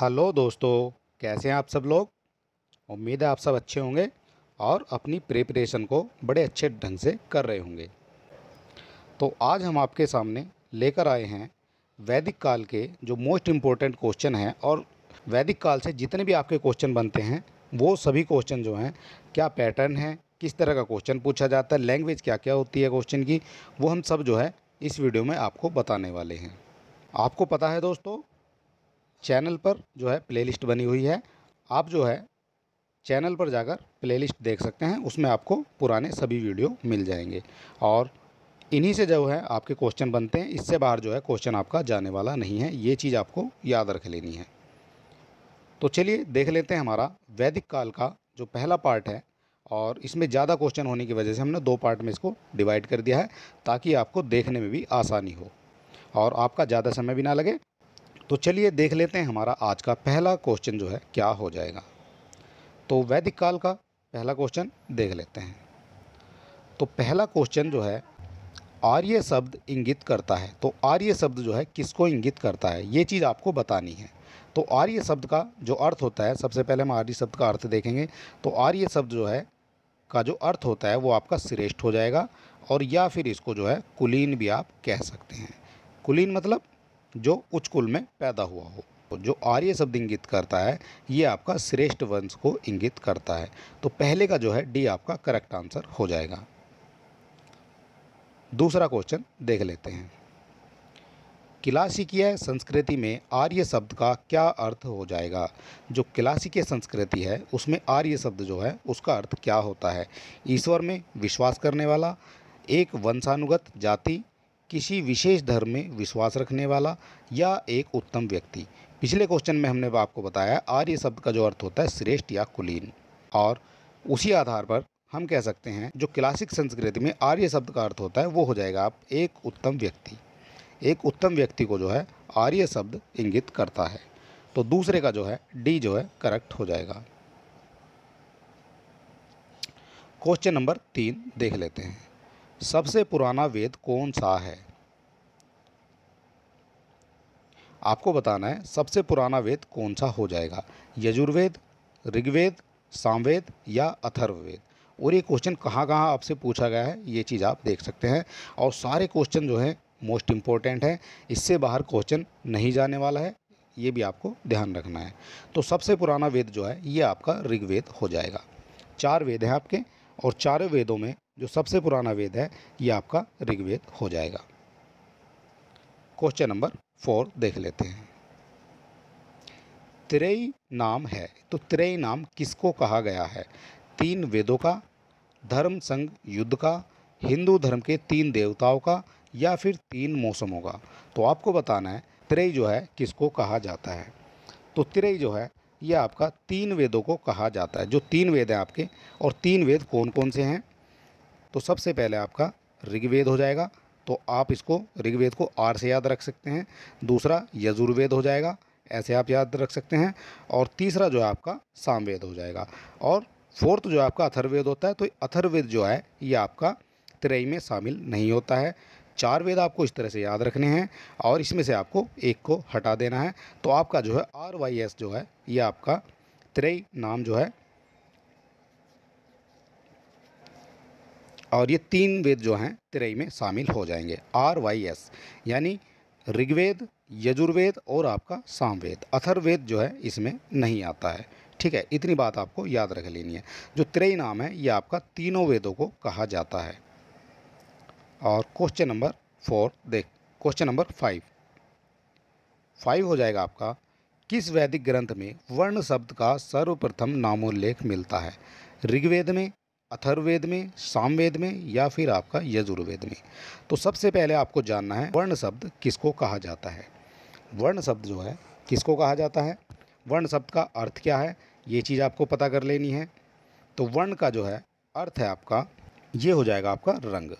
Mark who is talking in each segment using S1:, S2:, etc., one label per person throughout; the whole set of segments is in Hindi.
S1: हेलो दोस्तों कैसे हैं आप सब लोग उम्मीद है आप सब अच्छे होंगे और अपनी प्रिपरेशन को बड़े अच्छे ढंग से कर रहे होंगे तो आज हम आपके सामने लेकर आए हैं वैदिक काल के जो मोस्ट इम्पोर्टेंट क्वेश्चन हैं और वैदिक काल से जितने भी आपके क्वेश्चन बनते हैं वो सभी क्वेश्चन जो हैं क्या पैटर्न है किस तरह का क्वेश्चन पूछा जाता है लैंग्वेज क्या क्या होती है क्वेश्चन की वो हम सब जो है इस वीडियो में आपको बताने वाले हैं आपको पता है दोस्तों चैनल पर जो है प्लेलिस्ट बनी हुई है आप जो है चैनल पर जाकर प्लेलिस्ट देख सकते हैं उसमें आपको पुराने सभी वीडियो मिल जाएंगे और इन्हीं से जो है आपके क्वेश्चन बनते हैं इससे बाहर जो है क्वेश्चन आपका जाने वाला नहीं है ये चीज़ आपको याद रख लेनी है तो चलिए देख लेते हैं हमारा वैदिक काल का जो पहला पार्ट है और इसमें ज़्यादा क्वेश्चन होने की वजह से हमने दो पार्ट में इसको डिवाइड कर दिया है ताकि आपको देखने में भी आसानी हो और आपका ज़्यादा समय भी ना लगे तो चलिए देख लेते हैं हमारा आज का पहला क्वेश्चन जो है क्या हो जाएगा तो वैदिक काल का पहला क्वेश्चन देख लेते हैं तो पहला क्वेश्चन जो है आर्य शब्द इंगित करता है तो आर्य शब्द जो है किसको इंगित करता है ये चीज़ आपको बतानी है तो आर्य शब्द का जो अर्थ होता है सबसे पहले हम आर्य शब्द का अर्थ देखेंगे तो आर्य शब्द जो है का जो अर्थ होता है वो आपका श्रेष्ठ हो जाएगा और या फिर इसको जो है कुलीन भी आप कह सकते हैं कुलीन मतलब जो उच्च कुल में पैदा हुआ हो जो आर्य शब्द इंगित करता है ये आपका श्रेष्ठ वंश को इंगित करता है तो पहले का जो है डी आपका करेक्ट आंसर हो जाएगा दूसरा क्वेश्चन देख लेते हैं क्लासिकीय संस्कृति में आर्य शब्द का क्या अर्थ हो जाएगा जो क्लासिकीय संस्कृति है उसमें आर्य शब्द जो है उसका अर्थ क्या होता है ईश्वर में विश्वास करने वाला एक वंशानुगत जाति किसी विशेष धर्म में विश्वास रखने वाला या एक उत्तम व्यक्ति पिछले क्वेश्चन में हमने आपको बताया आर्य शब्द का जो अर्थ होता है श्रेष्ठ या कुलीन और उसी आधार पर हम कह सकते हैं जो क्लासिक संस्कृति में आर्य शब्द का अर्थ होता है वो हो जाएगा आप एक उत्तम व्यक्ति एक उत्तम व्यक्ति को जो है आर्य शब्द इंगित करता है तो दूसरे का जो है डी जो है करेक्ट हो जाएगा क्वेश्चन नंबर तीन देख लेते हैं सबसे पुराना वेद कौन सा है आपको बताना है सबसे पुराना वेद कौन सा हो जाएगा यजुर्वेद ऋग्वेद सामवेद या अथर्ववेद और ये क्वेश्चन कहाँ कहाँ आपसे पूछा गया है ये चीज़ आप देख सकते हैं और सारे क्वेश्चन जो हैं मोस्ट इम्पॉर्टेंट हैं इससे बाहर क्वेश्चन नहीं जाने वाला है ये भी आपको ध्यान रखना है तो सबसे पुराना वेद जो है ये आपका ऋग्वेद हो जाएगा चार वेद हैं आपके और चारों वेदों में जो सबसे पुराना वेद है ये आपका ऋग्वेद हो जाएगा क्वेश्चन नंबर फोर देख लेते हैं त्रेय नाम है तो त्रेय नाम किसको कहा गया है तीन वेदों का धर्म संघ युद्ध का हिंदू धर्म के तीन देवताओं का या फिर तीन मौसमों का तो आपको बताना है त्रेय जो है किसको कहा जाता है तो त्रेय जो है यह आपका तीन वेदों को कहा जाता है जो तीन वेद हैं आपके और तीन वेद कौन कौन से हैं तो सबसे पहले आपका ऋग्वेद हो जाएगा तो आप इसको ऋग्वेद को आर से याद रख सकते हैं दूसरा यजुर्वेद हो जाएगा ऐसे आप याद रख सकते हैं और तीसरा जो है आपका सामवेद हो जाएगा और फोर्थ जो आपका अथर्वेद होता है तो अथर्वेद जो है ये आपका त्रेई में शामिल नहीं होता है चार वेद आपको इस तरह से याद रखने हैं और इसमें से आपको एक को हटा देना है तो आपका जो है आर वाई एस जो है ये आपका त्रेई नाम जो है और ये तीन वेद जो हैं तिरई में शामिल हो जाएंगे आर वाई एस यानी ऋग्वेद यजुर्वेद और आपका सामवेद अथर्वेद जो है इसमें नहीं आता है ठीक है इतनी बात आपको याद रख लेनी है जो त्रय नाम है ये आपका तीनों वेदों को कहा जाता है और क्वेश्चन नंबर फोर देख क्वेश्चन नंबर फाइव फाइव हो जाएगा आपका किस वैदिक ग्रंथ में वर्ण शब्द का सर्वप्रथम नामोल्लेख मिलता है ऋग्वेद में अथर्वेद में सामवेद में या फिर आपका यजुर्वेद में तो सबसे पहले आपको जानना है वर्ण शब्द किसको कहा जाता है वर्ण शब्द जो है किसको कहा जाता है वर्ण शब्द का अर्थ क्या है ये चीज़ आपको पता कर लेनी है तो वर्ण का जो है अर्थ है आपका ये हो जाएगा आपका रंग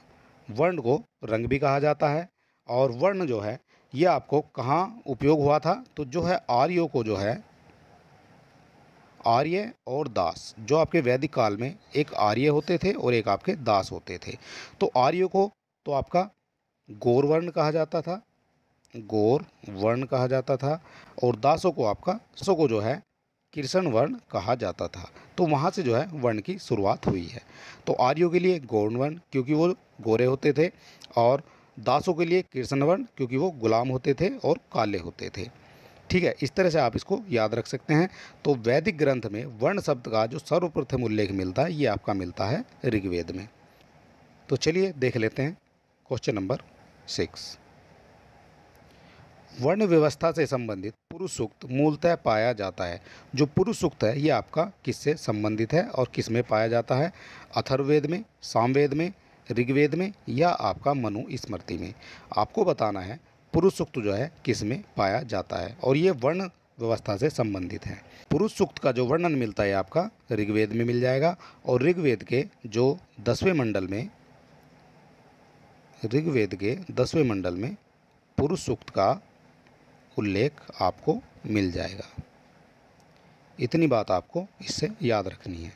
S1: वर्ण को रंग भी कहा जाता है और वर्ण जो है ये आपको कहाँ उपयोग हुआ था तो जो है आर्यो को जो है आर्य और दास जो आपके वैदिक काल में एक आर्य होते थे और एक आपके दास होते थे तो आर्य को तो आपका वर्ण कहा जाता था गौर वर्ण कहा जाता था और दासों को आपका सो को जो है कृष्ण वर्ण कहा जाता था तो वहाँ से जो है वर्ण की शुरुआत हुई है तो आर्यों के लिए गौर वर्ण क्योंकि वो गोरे होते थे और दासों के लिए कृष्ण वर्ण क्योंकि वो गुलाम होते थे और काले होते थे ठीक है इस तरह से आप इसको याद रख सकते हैं तो वैदिक ग्रंथ में वर्ण शब्द का जो सर्वप्रथम उल्लेख मिलता है ये आपका मिलता है ऋग्वेद में तो चलिए देख लेते हैं क्वेश्चन नंबर सिक्स वर्ण व्यवस्था से संबंधित पुरुष सूक्त मूलतः पाया जाता है जो पुरुष सूक्त है ये आपका किससे संबंधित है और किस में पाया जाता है अथर्वेद में सामवेद में ऋग्वेद में या आपका मनु स्मृति में आपको बताना है पुरुष सूक्त जो है किस में पाया जाता है और ये वर्ण व्यवस्था से संबंधित है पुरुष सूक्त का जो वर्णन मिलता है आपका ऋग्वेद में मिल जाएगा और ऋग्वेद के जो दसवें मंडल में ऋग्वेद के दसवें मंडल में पुरुष सूक्त का उल्लेख आपको मिल जाएगा इतनी बात आपको इससे याद रखनी है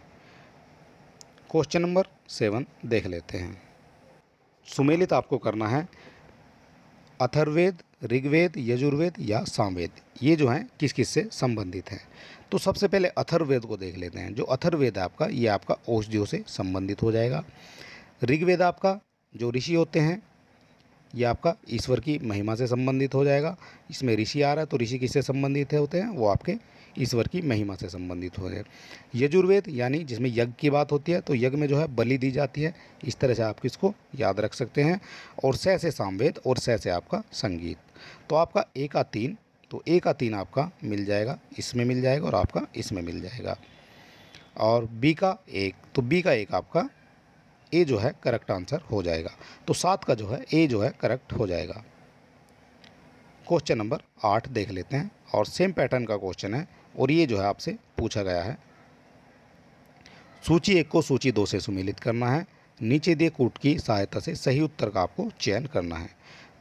S1: क्वेश्चन नंबर सेवन देख लेते हैं सुमेलित आपको करना है अथर्वेद ऋग्वेद यजुर्वेद या सामवेद ये जो हैं किस किस से संबंधित हैं तो सबसे पहले अथर्वेद को देख लेते हैं जो अथर्वेद आपका ये आपका औषधियों से संबंधित हो जाएगा ऋग्वेद आपका जो ऋषि होते हैं ये आपका ईश्वर की महिमा से संबंधित हो जाएगा इसमें ऋषि आ रहा है तो ऋषि किससे संबंधित होते हैं वो आपके ईश्वर की महिमा से संबंधित हो है यजुर्वेद यानी जिसमें यज्ञ की बात होती है तो यज्ञ में जो है बलि दी जाती है इस तरह से आप इसको याद रख सकते हैं और स से सामवेद और स से आपका संगीत तो आपका एक आ तीन तो एक आ तीन आपका मिल जाएगा इसमें मिल जाएगा और आपका इसमें मिल जाएगा और बी का एक तो बी का एक आपका ए जो है करेक्ट आंसर हो जाएगा तो सात का जो है ए जो है करेक्ट हो जाएगा क्वेश्चन नंबर आठ देख लेते हैं और सेम पैटर्न का क्वेश्चन है और ये जो है आपसे पूछा गया है सूची एक को सूची दो से सुमिलित करना है नीचे दिए कूट की सहायता से सही उत्तर का आपको चयन करना है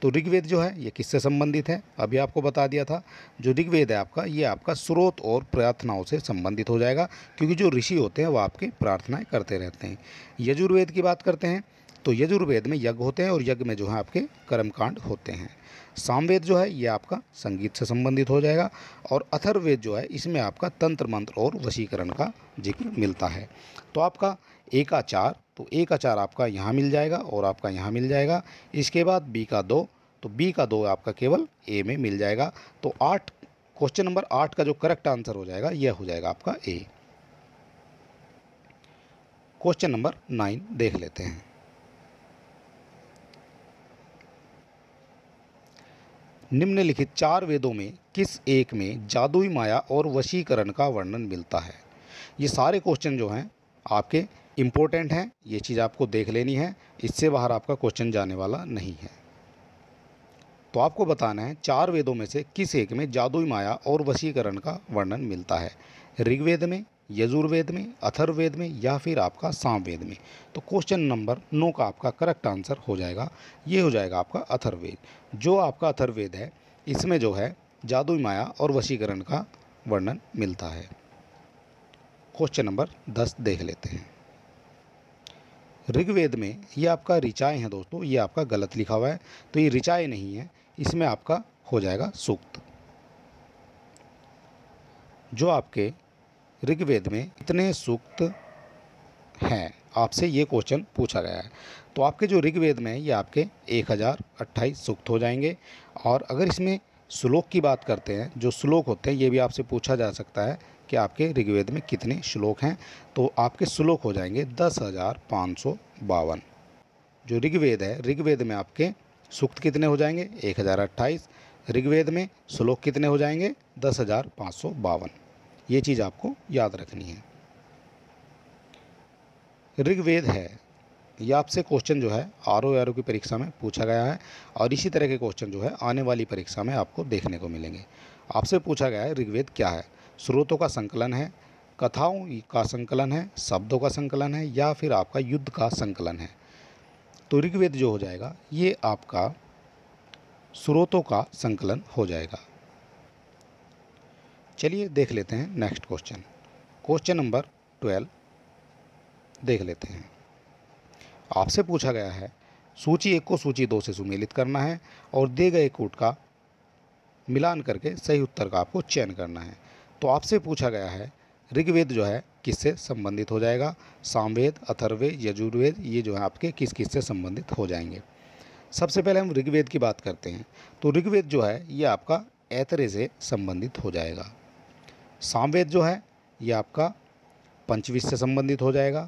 S1: तो ऋग्वेद जो है ये किससे संबंधित है अभी आपको बता दिया था जो ऋग्वेद है आपका ये आपका स्रोत और प्रार्थनाओं से संबंधित हो जाएगा क्योंकि जो ऋषि होते हैं वो आपके प्रार्थनाएं करते रहते हैं यजुर्वेद की बात करते हैं तो यजुर्वेद में यज्ञ होते हैं और यज्ञ में जो है आपके कर्मकांड होते हैं सामवेद जो है ये आपका संगीत से संबंधित हो जाएगा और अथर्वेद जो है इसमें आपका तंत्र मंत्र और वशीकरण का जिक्र मिलता है तो आपका एक चार तो एक चार आपका यहाँ मिल जाएगा और आपका यहाँ मिल जाएगा इसके बाद बी का दो तो बी का दो आपका केवल ए में मिल जाएगा तो आठ क्वेश्चन नंबर आठ का जो करेक्ट आंसर हो जाएगा यह हो जाएगा आपका ए क्वेश्चन नंबर नाइन देख लेते हैं निम्नलिखित चार वेदों में किस एक में जादुई माया और वशीकरण का वर्णन मिलता है ये सारे क्वेश्चन जो हैं आपके इम्पोर्टेंट हैं ये चीज़ आपको देख लेनी है इससे बाहर आपका क्वेश्चन जाने वाला नहीं है तो आपको बताना है चार वेदों में से किस एक में जादुई माया और वशीकरण का वर्णन मिलता है ऋग्वेद में यजुर्वेद में अथर्वेद में या फिर आपका सामवेद में तो क्वेश्चन नंबर नौ का आपका करेक्ट आंसर हो जाएगा ये हो जाएगा आपका अथर्वेद जो आपका अथर्वेद है इसमें जो है जादू माया और वशीकरण का वर्णन मिलता है क्वेश्चन नंबर दस देख लेते हैं ऋग्वेद में ये आपका ऋचाए हैं दोस्तों ये आपका गलत लिखा हुआ है तो ये ऋचाए नहीं है इसमें आपका हो जाएगा सूक्त जो आपके ऋग्वेद में कितने सूक्त हैं आपसे ये क्वेश्चन पूछा गया है तो आपके जो ऋग्वेद में ये आपके एक हज़ार अट्ठाईस सूक्त हो जाएंगे और अगर इसमें श्लोक की बात करते हैं जो श्लोक होते हैं ये भी आपसे पूछा जा सकता है कि आपके ऋग्वेद में कितने श्लोक हैं तो आपके श्लोक हो जाएंगे दस हज़ार पाँच सौ बावन जो ऋग्वेद है ऋग्वेद में आपके सूक्त कितने हो जाएंगे एक हज़ार अट्ठाईस ऋग्वेद में श्लोक कितने हो जाएंगे दस हज़ार पाँच सौ बावन ये चीज़ आपको याद रखनी है ऋग्वेद है यह आपसे क्वेश्चन जो है आर ओ आर ओ की परीक्षा में पूछा गया है और इसी तरह के क्वेश्चन जो है आने वाली परीक्षा में आपको देखने को मिलेंगे आपसे पूछा गया है ऋग्वेद क्या है स्रोतों का संकलन है कथाओं का संकलन है शब्दों का संकलन है या फिर आपका युद्ध का संकलन है तो ऋग्वेद जो हो जाएगा ये आपका स्रोतों का संकलन हो जाएगा चलिए देख लेते हैं next question question number twelve देख लेते हैं आपसे पूछा गया है सूची एक को सूची दो से सुमेलित करना है और दिए गए कूट का मिलान करके सही उत्तर का आपको चयन करना है तो आपसे पूछा गया है ऋग्वेद जो है किससे संबंधित हो जाएगा सामवेद अथर्वेद यजुर्वेद ये जो है आपके किस किस से संबंधित हो जाएंगे सबसे पहले हम ऋग्वेद की बात करते हैं तो ऋग्वेद जो है ये आपका ऐतरे से संबंधित हो जाएगा सामवेद जो है ये आपका पंचवीस से संबंधित हो जाएगा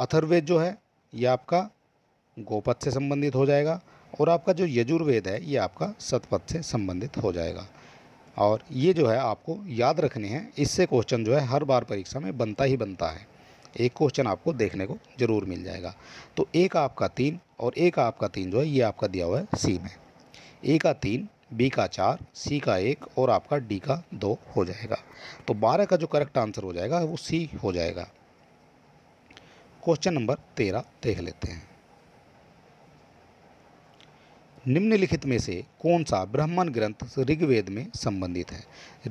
S1: अथर्वेद जो है ये आपका गोपथ से संबंधित हो जाएगा और आपका जो यजुर्वेद है ये आपका सतपथ से संबंधित हो जाएगा और ये जो है आपको याद रखने हैं इससे क्वेश्चन जो है हर बार परीक्षा में बनता ही बनता है एक क्वेश्चन आपको देखने को ज़रूर मिल जाएगा तो एक आपका तीन और एक आपका तीन जो है ये आपका दिया हुआ है सी में एक का तीन बी का चार सी का एक और आपका डी का दो हो जाएगा तो बारह का जो करेक्ट आंसर हो जाएगा वो सी हो जाएगा क्वेश्चन नंबर तेरह देख लेते हैं निम्नलिखित में से कौन सा ब्राह्मण ग्रंथ ऋग्वेद में संबंधित है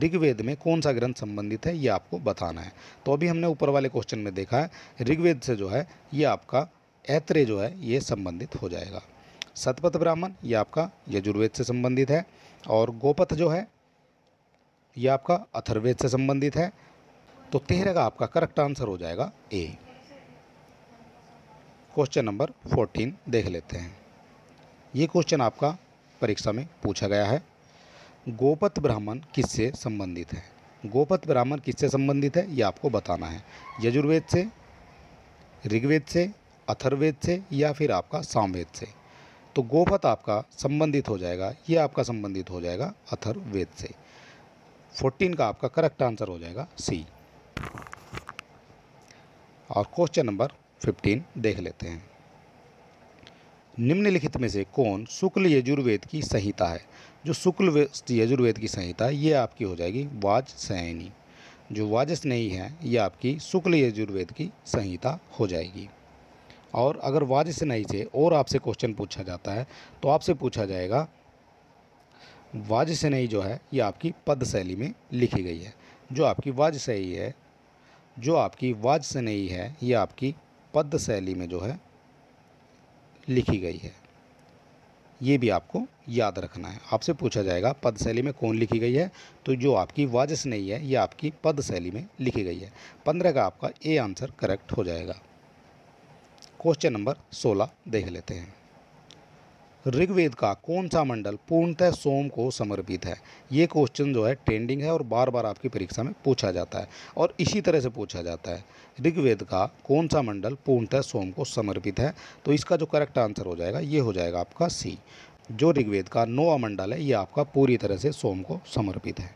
S1: ऋग्वेद में कौन सा ग्रंथ संबंधित है ये आपको बताना है तो अभी हमने ऊपर वाले क्वेश्चन में देखा है ऋग्वेद से जो है ये आपका ऐत्रे जो है ये संबंधित हो जाएगा सतपथ ब्राह्मण ये आपका यजुर्वेद से संबंधित है और गोपथ जो है ये आपका अथर्वेद से संबंधित है तो तेरह का आपका करेक्ट आंसर हो जाएगा ए क्वेश्चन नंबर फोर्टीन देख लेते हैं ये क्वेश्चन आपका परीक्षा में पूछा गया है गोपत ब्राह्मण किससे संबंधित है गोपत ब्राह्मण किससे संबंधित है ये आपको बताना है यजुर्वेद से ऋग्वेद से अथर्वेद से या फिर आपका सामवेद से तो गोपथ आपका संबंधित हो जाएगा ये आपका संबंधित हो जाएगा अथर्वेद से फोर्टीन का आपका करेक्ट आंसर हो जाएगा सी और क्वेश्चन नंबर फिफ्टीन देख लेते हैं निम्नलिखित में से कौन शुक्ल यजुर्वेद की संहिता है जो शुक्ल यजुर्वेद की संहिता है ये आपकी हो जाएगी वाजसैनी जो वाजस नहीं है ये आपकी शुक्ल यजुर्वेद की संहिता हो जाएगी और अगर वाज से नहीं से और आपसे क्वेश्चन पूछा जाता है तो आपसे पूछा जाएगा वाज से नहीं जो है ये आपकी पद शैली में लिखी गई है जो आपकी वाज सही है जो आपकी वाज से नहीं है ये आपकी पद शैली में जो है लिखी गई है ये भी आपको याद रखना है आपसे पूछा जाएगा पद शैली में कौन लिखी गई है तो जो आपकी वाजस नहीं है ये आपकी पद शैली में लिखी गई है पंद्रह का आपका ए आंसर करेक्ट हो जाएगा क्वेश्चन नंबर 16 देख लेते हैं ऋग्वेद का कौन सा मंडल पूर्णतः सोम को समर्पित है ये क्वेश्चन जो है ट्रेंडिंग है और बार बार आपकी परीक्षा में पूछा जाता है और इसी तरह से पूछा जाता है ऋग्वेद का कौन सा मंडल पूर्णतः सोम को समर्पित है तो इसका जो करेक्ट आंसर हो जाएगा ये हो जाएगा आपका सी जो ऋग्वेद का नोवा मंडल है ये आपका पूरी तरह से सोम को समर्पित है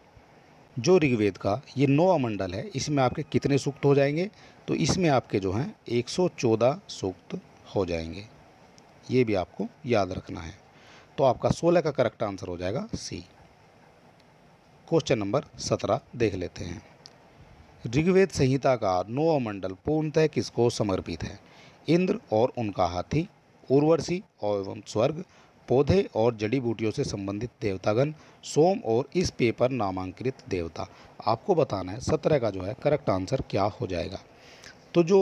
S1: जो ऋग्वेद का ये नौवा मंडल है इसमें आपके कितने सूक्त हो जाएंगे तो इसमें आपके जो हैं 114 सूक्त हो जाएंगे ये भी आपको याद रखना है तो आपका 16 का करेक्ट आंसर हो जाएगा सी क्वेश्चन नंबर 17 देख लेते हैं ऋग्वेद संहिता का नौवा मंडल पूर्णतः किसको समर्पित है इंद्र और उनका हाथी उर्वर्षी और एवं स्वर्ग पौधे और जड़ी बूटियों से संबंधित देवतागण सोम और इस पे पर नामांकित देवता आपको बताना है सत्रह का जो है करेक्ट आंसर क्या हो जाएगा तो जो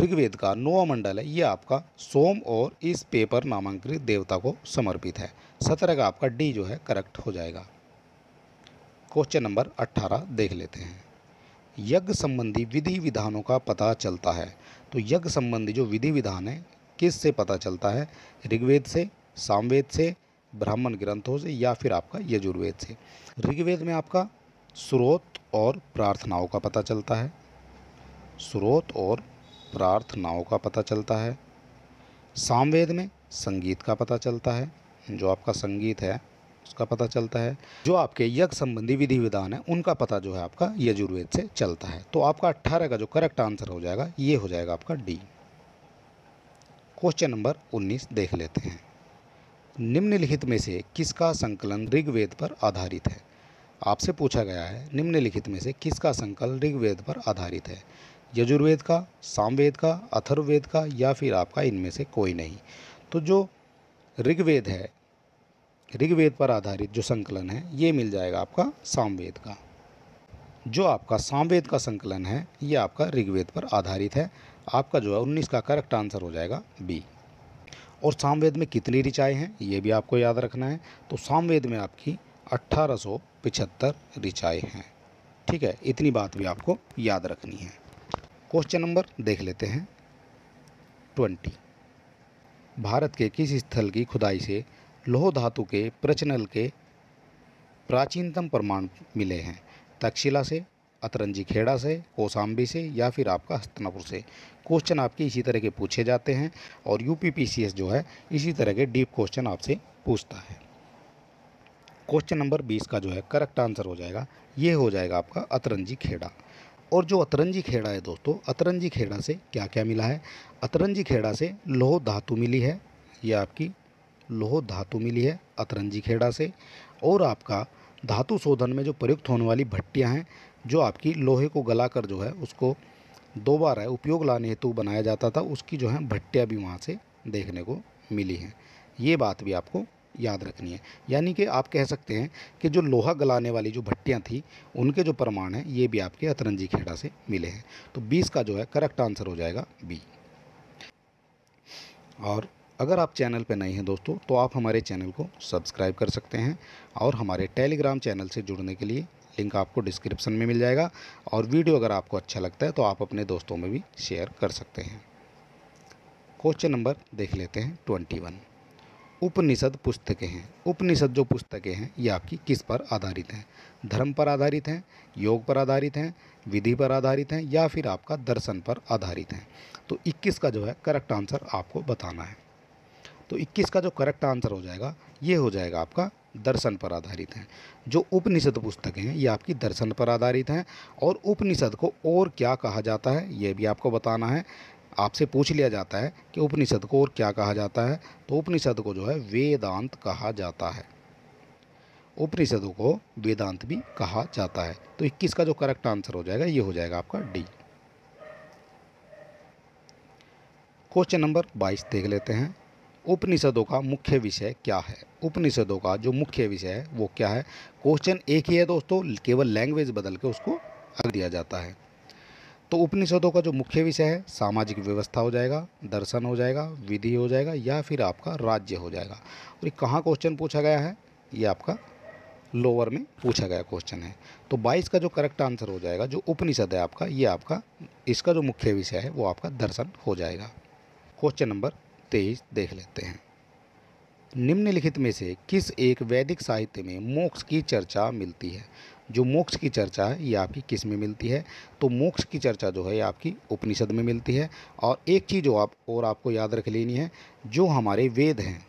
S1: ऋग्वेद का नोवा मंडल है ये आपका सोम और इस पे पर नामांकित देवता को समर्पित है सत्रह का आपका डी जो है करेक्ट हो जाएगा क्वेश्चन नंबर अट्ठारह देख लेते हैं यज्ञ संबंधी विधि विधानों का पता चलता है तो यज्ञ संबंधी जो विधि विधान है किस से पता चलता है ऋग्वेद से सामवेद से ब्राह्मण ग्रंथों से या फिर आपका यजुर्वेद से ऋग्वेद में आपका स्रोत और प्रार्थनाओं का पता चलता है स्रोत और प्रार्थनाओं का पता चलता है सामवेद में संगीत का पता चलता है जो आपका संगीत है उसका पता चलता है जो आपके यज्ञ संबंधी विधि विधान है उनका पता जो है आपका यजुर्वेद से चलता है तो आपका अट्ठारह का जो करेक्ट आंसर हो जाएगा ये हो जाएगा आपका डी क्वेश्चन नंबर उन्नीस देख लेते हैं निम्नलिखित में से किसका संकलन ऋग्वेद पर आधारित है आपसे पूछा गया है निम्नलिखित में से किसका संकलन ऋग्वेद पर आधारित है यजुर्वेद का सामवेद का अथर्ववेद का या फिर आपका इनमें से कोई नहीं तो जो ऋग्वेद है ऋग्वेद पर आधारित जो संकलन है ये मिल जाएगा आपका सामवेद का जो आपका सामवेद का संकलन है ये आपका ऋग्वेद पर आधारित है आपका जो है उन्नीस का करेक्ट आंसर हो जाएगा बी और सामवेद में कितनी ऋचाएँ हैं ये भी आपको याद रखना है तो सामवेद में आपकी अट्ठारह सौ पिछहत्तर ऋचाएँ हैं ठीक है इतनी बात भी आपको याद रखनी है क्वेश्चन नंबर देख लेते हैं ट्वेंटी भारत के किस स्थल की खुदाई से लोह धातु के प्रचनल के प्राचीनतम प्रमाण मिले हैं तक्षशिला से अतरंजी खेड़ा से कोसाम्बी से या फिर आपका हस्तनापुर से क्वेश्चन आपके इसी तरह के पूछे जाते हैं और यू जो है इसी तरह के डीप क्वेश्चन आपसे पूछता है क्वेश्चन नंबर बीस का जो है करेक्ट आंसर हो जाएगा ये हो जाएगा आपका अतरंजी खेड़ा और जो अतरंजी खेड़ा है दोस्तों अतरंजी खेड़ा से क्या क्या मिला है अतरंजी खेड़ा से लोह धातु मिली है ये आपकी लोह धातु मिली है अतरंजी खेड़ा से और आपका धातु शोधन में जो प्रयुक्त होने वाली भट्टियाँ हैं जो आपकी लोहे को गला कर जो है उसको दोबारा उपयोग लाने हेतु बनाया जाता था उसकी जो है भट्टियाँ भी वहाँ से देखने को मिली हैं ये बात भी आपको याद रखनी है यानी कि आप कह सकते हैं कि जो लोहा गलाने वाली जो भट्टियाँ थी उनके जो प्रमाण हैं ये भी आपके अतरंजी खेड़ा से मिले हैं तो बीस का जो है करेक्ट आंसर हो जाएगा बी और अगर आप चैनल पर नए हैं दोस्तों तो आप हमारे चैनल को सब्सक्राइब कर सकते हैं और हमारे टेलीग्राम चैनल से जुड़ने के लिए लिंक आपको डिस्क्रिप्शन में मिल जाएगा और वीडियो अगर आपको अच्छा लगता है तो आप अपने दोस्तों में भी शेयर कर सकते हैं क्वेश्चन नंबर देख लेते हैं ट्वेंटी वन उपनिषद पुस्तकें हैं उपनिषद जो पुस्तकें हैं ये आपकी किस पर आधारित हैं धर्म पर आधारित हैं योग पर आधारित हैं विधि पर आधारित हैं या फिर आपका दर्शन पर आधारित हैं तो 21 का जो है करेक्ट आंसर आपको बताना है तो 21 का जो करेक्ट आंसर हो जाएगा ये हो जाएगा आपका दर्शन पर आधारित हैं जो उपनिषद पुस्तकें हैं ये आपकी दर्शन पर आधारित हैं और उपनिषद को और क्या कहा जाता है ये भी आपको बताना है आपसे पूछ लिया जाता है कि उपनिषद को और क्या कहा जाता है तो उपनिषद को जो है वेदांत कहा जाता है उपनिषदों को वेदांत भी कहा जाता है तो इक्कीस का जो करेक्ट आंसर हो जाएगा ये हो जाएगा आपका डी क्वेश्चन नंबर 22 देख लेते हैं उपनिषदों का मुख्य विषय क्या है उपनिषदों का जो मुख्य विषय है वो क्या है क्वेश्चन एक ही है दोस्तों केवल लैंग्वेज बदल के उसको अग दिया जाता है तो उपनिषदों का जो मुख्य विषय है सामाजिक व्यवस्था हो जाएगा दर्शन हो जाएगा विधि हो जाएगा या फिर आपका राज्य हो जाएगा और ये कहाँ क्वेश्चन पूछा गया है ये आपका लोअर में पूछा गया क्वेश्चन है तो 22 का जो करेक्ट आंसर हो जाएगा जो उपनिषद है आपका ये आपका इसका जो मुख्य विषय है वो आपका दर्शन हो जाएगा क्वेश्चन नंबर तेईस देख लेते हैं निम्नलिखित में से किस एक वैदिक साहित्य में मोक्ष की चर्चा मिलती है जो मोक्ष की चर्चा है ये आपकी किस में मिलती है तो मोक्ष की चर्चा जो है आपकी उपनिषद में मिलती है और एक चीज़ जो आप और आपको याद रख लेनी है जो हमारे वेद हैं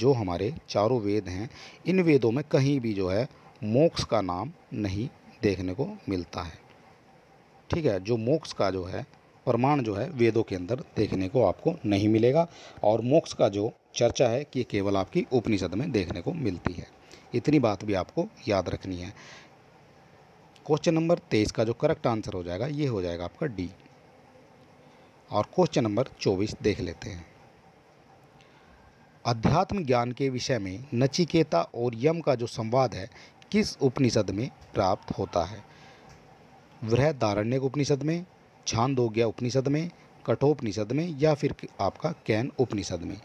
S1: जो हमारे चारों वेद हैं इन वेदों में कहीं भी जो है मोक्ष का नाम नहीं देखने को मिलता है ठीक है जो मोक्ष का जो है प्रमाण जो है वेदों के अंदर देखने को आपको नहीं मिलेगा और मोक्ष का जो चर्चा है कि केवल आपकी उपनिषद में देखने को मिलती है इतनी बात भी आपको याद रखनी है क्वेश्चन नंबर तेईस का जो करेक्ट आंसर हो जाएगा ये हो जाएगा आपका डी और क्वेश्चन नंबर चौबीस देख लेते हैं अध्यात्म ज्ञान के विषय में नचिकेता और यम का जो संवाद है किस उपनिषद में प्राप्त होता है वृहदारण्य उपनिषद में छांद हो गया उपनिषद में कठोपनिषद में या फिर आपका कैन उपनिषद में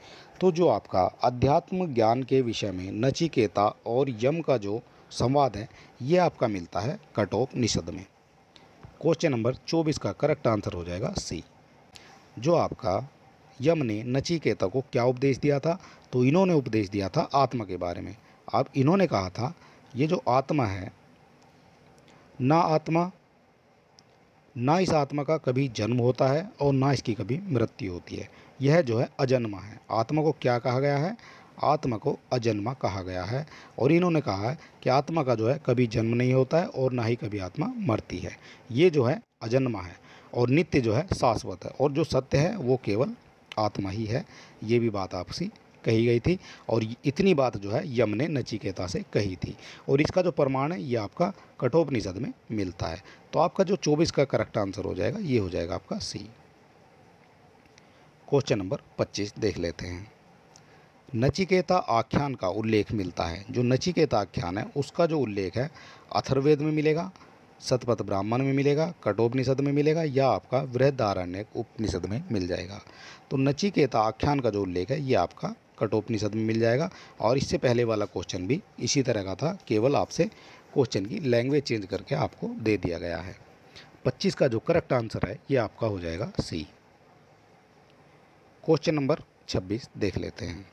S1: तो जो आपका अध्यात्म ज्ञान के विषय में नचिकेता और यम का जो संवाद है ये आपका मिलता है कठोपनिषद में क्वेश्चन नंबर 24 का करेक्ट आंसर हो जाएगा सी जो आपका यम ने नचिकेता को क्या उपदेश दिया था तो इन्होंने उपदेश दिया था आत्मा के बारे में अब इन्होंने कहा था ये जो आत्मा है ना आत्मा ना इस आत्मा का कभी जन्म होता है और ना इसकी कभी मृत्यु होती है यह जो है अजन्मा है आत्मा को क्या कहा गया है आत्मा को अजन्मा कहा गया है और इन्होंने कहा है कि आत्मा का जो है कभी जन्म नहीं होता है और ना ही कभी आत्मा मरती है ये जो है अजन्मा है और नित्य जो है शाश्वत है और जो सत्य है वो केवल आत्मा ही है ये भी बात आपसी कही गई थी और इतनी बात जो है यम ने नचिकेता से कही थी और इसका जो प्रमाण है ये आपका कठोपनिषद में मिलता है तो आपका जो चौबीस का करेक्ट आंसर हो जाएगा ये हो जाएगा आपका सी क्वेश्चन नंबर पच्चीस देख लेते हैं नचिकेता आख्यान का उल्लेख मिलता है जो नचिकेता आख्यान है उसका जो उल्लेख है अथर्वेद में मिलेगा सतपथ ब्राह्मण में मिलेगा कठोपनिषद में मिलेगा या आपका वृहदारण्य उपनिषद में मिल जाएगा तो नचिकेता आख्यान का जो उल्लेख है ये आपका कट ऑफ में मिल जाएगा और इससे पहले वाला क्वेश्चन भी इसी तरह का था केवल आपसे क्वेश्चन की लैंग्वेज चेंज करके आपको दे दिया गया है पच्चीस का जो करेक्ट आंसर है ये आपका हो जाएगा सी क्वेश्चन नंबर छब्बीस देख लेते हैं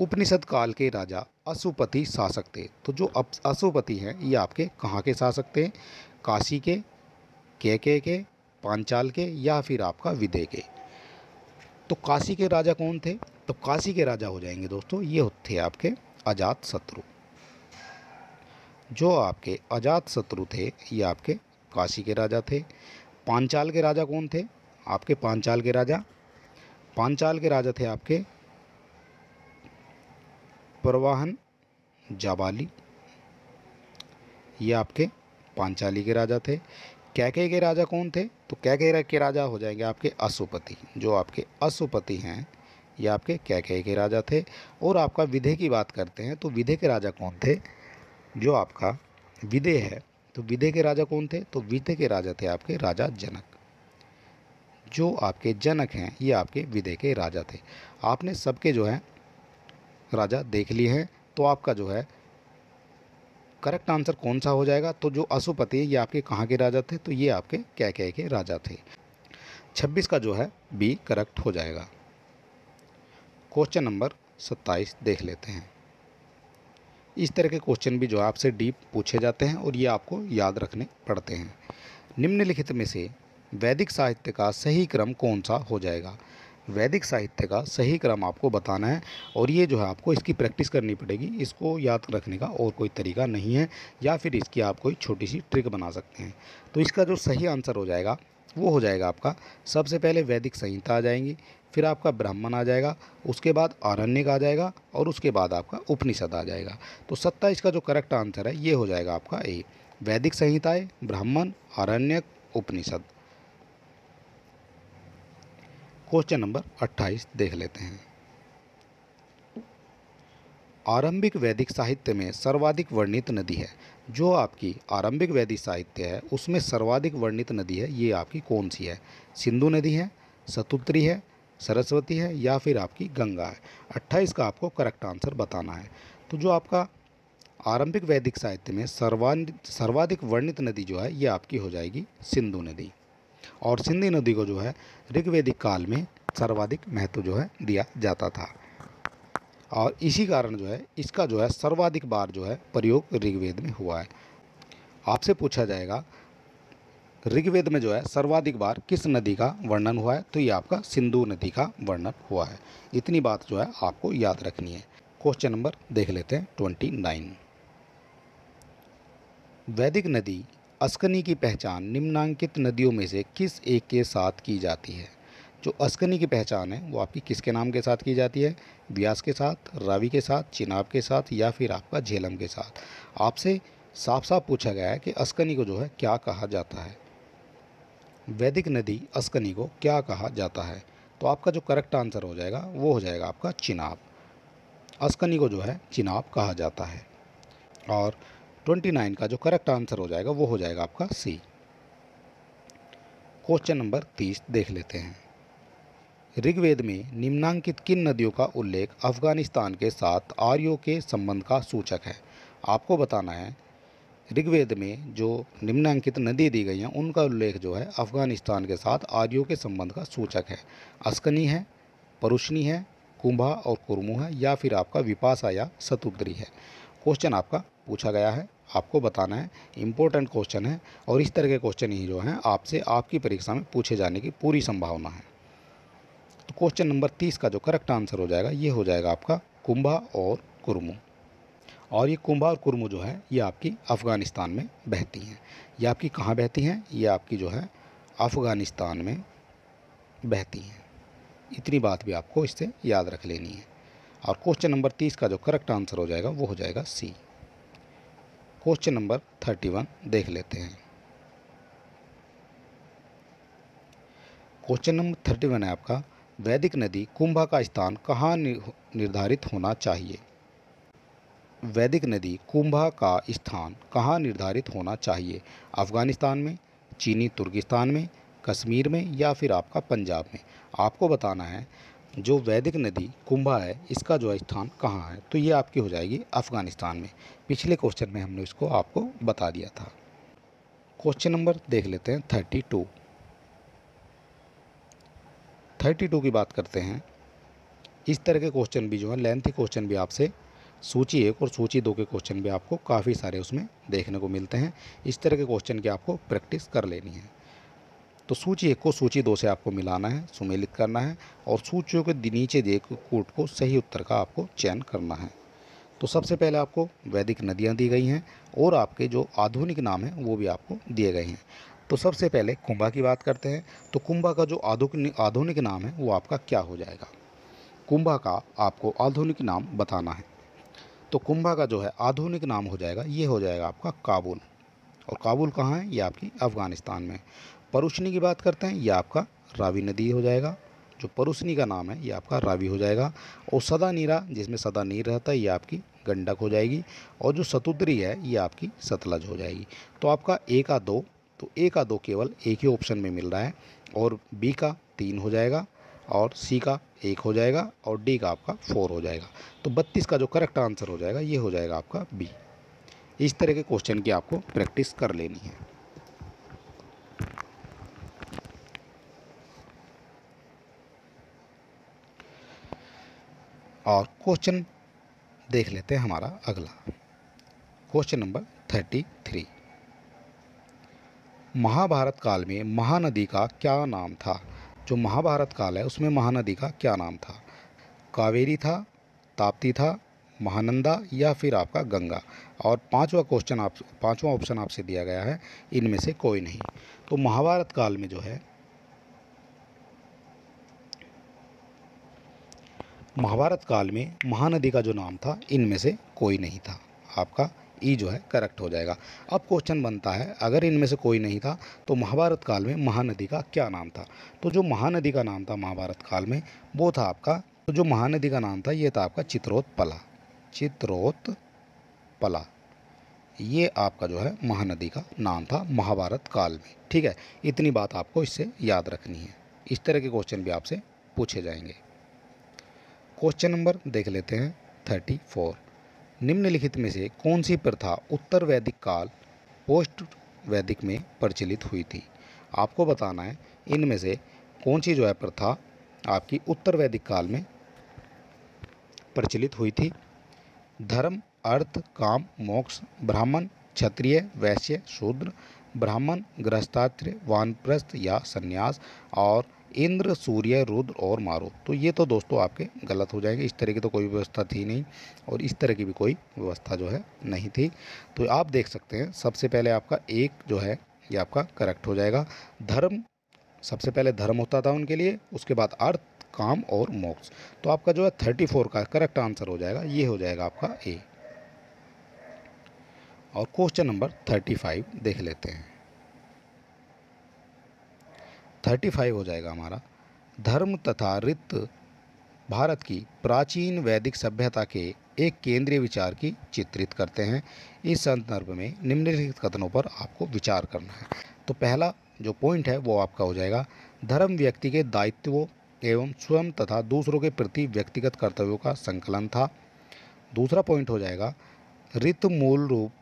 S1: उपनिषद काल के राजा अशुपति शासक थे तो जो अब अशुपति हैं ये आपके कहाँ के शासक थे काशी के के के के पांचाल के या फिर आपका विदे के तो काशी के राजा कौन थे तो काशी के राजा हो जाएंगे दोस्तों ये थे आपके अजात शत्रु जो आपके अजात शत्रु थे ये आपके काशी के राजा थे पांचाल के राजा कौन थे आपके पांचाल के राजा पांचाल के राजा थे आपके प्रवाहन जाबाली ये आपके पांचाली के राजा थे कैके के राजा कौन थे तो कैके के राजा हो जाएंगे आपके अशुपति जो आपके अशुपति हैं ये आपके कैके के राजा थे और आपका विधे की बात करते हैं तो विधे के राजा कौन थे जो आपका विधे है तो विधे के राजा कौन थे तो विधे के राजा थे आपके राजा जनक जो आपके जनक हैं ये आपके विधे के राजा थे आपने सबके जो है राजा देख लिए हैं तो आपका जो है करेक्ट आंसर कौन सा हो जाएगा तो जो अशुपति ये आपके कहाँ के राजा थे तो ये आपके क्या क्या के राजा थे छब्बीस का जो है बी करेक्ट हो जाएगा क्वेश्चन नंबर सत्ताईस देख लेते हैं इस तरह के क्वेश्चन भी जो है आपसे डीप पूछे जाते हैं और ये आपको याद रखने पड़ते हैं निम्नलिखित में से वैदिक साहित्य का सही क्रम कौन सा हो जाएगा वैदिक साहित्य का सही क्रम आपको बताना है और ये जो है आपको इसकी प्रैक्टिस करनी पड़ेगी इसको याद रखने का और कोई तरीका नहीं है या फिर इसकी आप कोई छोटी सी ट्रिक बना सकते हैं तो इसका जो सही आंसर हो जाएगा वो हो जाएगा आपका सबसे पहले वैदिक संहिता आ जाएंगी फिर आपका ब्राह्मण आ जाएगा उसके बाद आरण्यक आ जाएगा और उसके बाद आपका उपनिषद आ जाएगा तो सत्ता इसका जो करेक्ट आंसर है ये हो जाएगा आपका ए वैदिक संहिताएँ ब्राह्मण आरण्यक उपनिषद क्वेश्चन नंबर 28 देख लेते हैं आरंभिक वैदिक साहित्य में सर्वाधिक वर्णित नदी है जो आपकी आरंभिक वैदिक साहित्य है उसमें सर्वाधिक वर्णित नदी है ये आपकी कौन सी है सिंधु नदी है सतुत्री है सरस्वती है या फिर आपकी गंगा है 28 का आपको करेक्ट आंसर बताना है तो जो आपका आरंभिक वैदिक साहित्य में सर्वाधिक वर्णित नदी जो है ये आपकी हो जाएगी सिंधु नदी और सिंधी नदी को जो है ऋग्वेदिक काल में सर्वाधिक महत्व जो है दिया जाता था और इसी कारण जो है इसका जो है सर्वाधिक बार जो है प्रयोग ऋग्वेद में हुआ है आपसे पूछा जाएगा ऋग्वेद में जो है सर्वाधिक बार किस नदी का वर्णन हुआ है तो ये आपका सिंधु नदी का वर्णन हुआ है इतनी बात जो है आपको याद रखनी है क्वेश्चन नंबर देख लेते हैं ट्वेंटी नाइन वैदिक नदी अस्कनी की पहचान निम्नांकित नदियों में से किस एक के साथ की जाती है जो अस्कनी की पहचान है वो आपकी किसके नाम के साथ की जाती है व्यास के साथ रावी के साथ चिनाब के साथ या फिर आपका झेलम के साथ आपसे साफ साफ पूछा गया है कि अस्कनी को जो है क्या कहा जाता है वैदिक नदी अस्कनी को क्या कहा जाता है तो आपका जो करेक्ट आंसर हो जाएगा वो हो जाएगा आपका चिनाब अस्कनी को जो है चिनाब कहा जाता है और ट्वेंटी नाइन का जो करेक्ट आंसर हो जाएगा वो हो जाएगा आपका सी क्वेश्चन नंबर तीस देख लेते हैं ऋग्वेद में निम्नांकित किन नदियों का उल्लेख अफगानिस्तान के साथ आर्यो के संबंध का सूचक है आपको बताना है ऋग्वेद में जो निम्नांकित नदी दी गई हैं उनका उल्लेख जो है अफगानिस्तान के साथ आर्यो के संबंध का सूचक है अस्कनी है परुष्णी है कुंभा और कुरमू है या फिर आपका विपासा या शतुद्री है क्वेश्चन आपका पूछा गया है आपको बताना है इम्पोर्टेंट क्वेश्चन है और इस तरह के क्वेश्चन ही जो हैं आपसे आपकी परीक्षा में पूछे जाने की पूरी संभावना है तो क्वेश्चन नंबर तीस का जो करेक्ट आंसर हो जाएगा ये हो जाएगा आपका कुंभा और कुरमू और ये कुंभा और कुरमू जो है ये आपकी अफ़गानिस्तान में बहती हैं ये आपकी कहाँ बहती हैं ये आपकी जो है अफ़गानिस्तान में बहती हैं इतनी बात भी आपको इससे याद रख लेनी है और क्वेश्चन नंबर तीस का जो करेक्ट आंसर हो जाएगा वो हो जाएगा C question number thirty one देख लेते हैं क्वेश्चन नंबर थर्टी वन है आपका वैदिक नदी कुंभा का स्थान कहाँ निर्धारित होना चाहिए वैदिक नदी कुंभा का स्थान कहाँ निर्धारित होना चाहिए अफ़गानिस्तान में चीनी तुर्किस्तान में कश्मीर में या फिर आपका पंजाब में आपको बताना है जो वैदिक नदी कुंभा है इसका जो स्थान कहाँ है तो ये आपकी हो जाएगी अफ़गानिस्तान में पिछले क्वेश्चन में हमने इसको आपको बता दिया था क्वेश्चन नंबर देख लेते हैं थर्टी टू थर्टी टू की बात करते हैं इस तरह के क्वेश्चन भी जो है लेंथी क्वेश्चन भी आपसे सूची एक और सूची दो के क्वेश्चन भी आपको काफ़ी सारे उसमें देखने को मिलते हैं इस तरह के क्वेश्चन की आपको प्रैक्टिस कर लेनी है तो सूची एक को सूची दो से आपको मिलाना है सुमेलित करना है और सूचियों के नीचे देख कोट को सही उत्तर का आपको चयन करना है तो सबसे पहले आपको वैदिक नदियाँ दी गई हैं और आपके जो आधुनिक नाम हैं वो भी आपको दिए गए हैं तो सबसे पहले कुंभा की बात करते हैं तो कुंभा का जो आधुनिक आधुनिक नाम है वो आपका क्या हो जाएगा कुंभा का आपको आधुनिक नाम बताना है तो कुंभा का जो है आधुनिक नाम हो जाएगा ये हो जाएगा आपका काबुल और काबुल कहाँ है ये आपकी अफ़गानिस्तान में परुशनी की बात करते हैं ये आपका रावी नदी हो जाएगा जो परुशनी का नाम है ये आपका रावी हो जाएगा और सदा नीरा जिसमें सदा नीर रहता है ये आपकी गंडक हो जाएगी और जो सतुद्री है ये आपकी सतलज हो जाएगी तो आपका ए का दो तो ए का दो केवल एक ही ऑप्शन में मिल रहा है और बी का तीन हो जाएगा और सी का एक हो जाएगा और डी का आपका फोर हो जाएगा तो बत्तीस का जो करेक्ट आंसर हो जाएगा ये हो जाएगा आपका बी इस तरह के क्वेश्चन की आपको प्रैक्टिस कर लेनी है और क्वेश्चन देख लेते हैं हमारा अगला question number thirty three Mahabharat काल में महानदी का क्या नाम था जो महाभारत काल है उसमें महानदी का क्या नाम था कावेरी था ताप्ती था महानंदा या फिर आपका गंगा और पांचवा क्वेश्चन आप पांचवा ऑप्शन आपसे दिया गया है इनमें से कोई नहीं तो महाभारत काल में जो है महाभारत काल में महानदी का जो नाम था इनमें से कोई नहीं था आपका ई जो है करेक्ट हो जाएगा अब क्वेश्चन बनता है अगर इनमें से कोई नहीं था तो महाभारत काल में महानदी का क्या नाम था तो जो महानदी का नाम था महाभारत काल में वो था आपका तो जो महानदी का नाम था ये था आपका पला चित्रोत पला ये आपका जो है महानदी का नाम था महाभारत काल में ठीक है इतनी बात आपको इससे याद रखनी है इस तरह के क्वेश्चन भी आपसे पूछे जाएंगे क्वेश्चन नंबर देख लेते हैं थर्टी फोर निम्नलिखित में से कौन सी प्रथा उत्तर वैदिक काल पोस्ट वैदिक में प्रचलित हुई थी आपको बताना है इनमें से कौन सी जो है प्रथा आपकी उत्तर वैदिक काल में प्रचलित हुई थी धर्म अर्थ काम मोक्ष ब्राह्मण क्षत्रिय वैश्य शूद्र ब्राह्मण गृहस्थात्र वानप्रस्थ या संन्यास और इंद्र सूर्य रुद्र और मारो तो ये तो दोस्तों आपके गलत हो जाएंगे इस तरह की तो कोई व्यवस्था थी नहीं और इस तरह की भी कोई व्यवस्था जो है नहीं थी तो आप देख सकते हैं सबसे पहले आपका एक जो है ये आपका करेक्ट हो जाएगा धर्म सबसे पहले धर्म होता था उनके लिए उसके बाद अर्थ काम और मोक्ष तो आपका जो है थर्टी फोर का करेक्ट आंसर हो जाएगा ये हो जाएगा आपका ए और क्वेश्चन नंबर थर्टी फाइव देख लेते हैं थर्टी फाइव हो जाएगा हमारा धर्म तथा रित भारत की प्राचीन वैदिक सभ्यता के एक केंद्रीय विचार की चित्रित करते हैं इस संदर्भ में निम्नलिखित कथनों पर आपको विचार करना है तो पहला जो पॉइंट है वो आपका हो जाएगा धर्म व्यक्ति के दायित्वों एवं स्वयं तथा दूसरों के प्रति व्यक्तिगत कर्तव्यों का संकलन था दूसरा पॉइंट हो जाएगा रित मूल रूप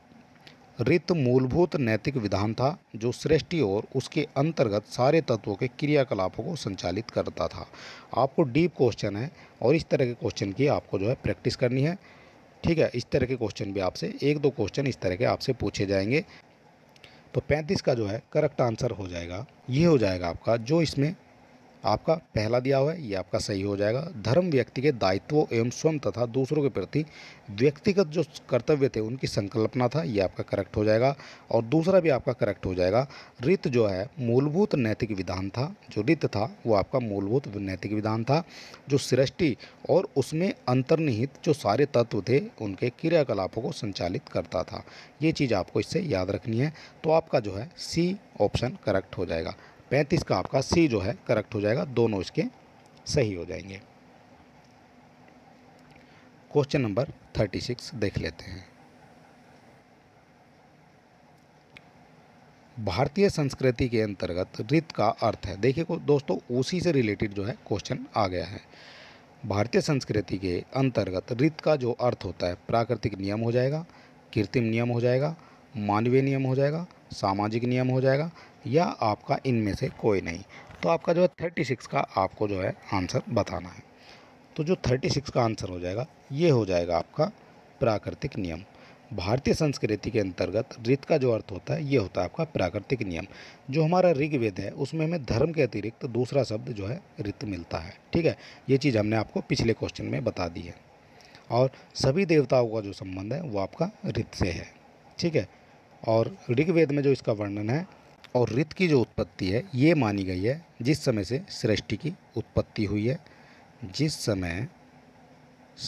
S1: रित मूलभूत नैतिक विधान था जो सृष्टि और उसके अंतर्गत सारे तत्वों के क्रियाकलापों को संचालित करता था आपको डीप क्वेश्चन है और इस तरह के क्वेश्चन की आपको जो है प्रैक्टिस करनी है ठीक है इस तरह के क्वेश्चन भी आपसे एक दो क्वेश्चन इस तरह के आपसे पूछे जाएंगे तो पैंतीस का जो है करेक्ट आंसर हो जाएगा ये हो जाएगा आपका जो इसमें आपका पहला दिया हुआ है ये आपका सही हो जाएगा धर्म व्यक्ति के दायित्व एवं स्वयं तथा दूसरों के प्रति व्यक्तिगत जो कर्तव्य थे उनकी संकल्पना था ये आपका करेक्ट हो जाएगा और दूसरा भी आपका करेक्ट हो जाएगा रित जो है मूलभूत नैतिक विधान था जो रित था वो आपका मूलभूत नैतिक विधान था जो सृष्टि और उसमें अंतर्निहित जो सारे तत्व थे उनके क्रियाकलापों को संचालित करता था ये चीज़ आपको इससे याद रखनी है तो आपका जो है सी ऑप्शन करेक्ट हो जाएगा पैंतीस का आपका सी जो है करेक्ट हो जाएगा दोनों इसके सही हो जाएंगे क्वेश्चन नंबर थर्टी सिक्स देख लेते हैं भारतीय संस्कृति के अंतर्गत रित का अर्थ है देखिए दोस्तों उसी से रिलेटेड जो है क्वेश्चन आ गया है भारतीय संस्कृति के अंतर्गत रित का जो अर्थ होता है प्राकृतिक नियम हो जाएगा कृत्रिम नियम हो जाएगा मानवीय नियम हो जाएगा सामाजिक नियम हो जाएगा या आपका इनमें से कोई नहीं तो आपका जो है थर्टी सिक्स का आपको जो है आंसर बताना है तो जो थर्टी सिक्स का आंसर हो जाएगा ये हो जाएगा आपका प्राकृतिक नियम भारतीय संस्कृति के अंतर्गत ऋत का जो अर्थ होता है ये होता है आपका प्राकृतिक नियम जो हमारा ऋग्वेद है उसमें हमें धर्म के अतिरिक्त दूसरा शब्द जो है ऋत मिलता है ठीक है ये चीज़ हमने आपको पिछले क्वेश्चन में बता दी है और सभी देवताओं का जो संबंध है वो आपका ऋत से है ठीक है और ऋग्वेद में जो इसका वर्णन है और ऋत की जो उत्पत्ति है ये मानी गई है जिस समय से सृष्टि की उत्पत्ति हुई है जिस समय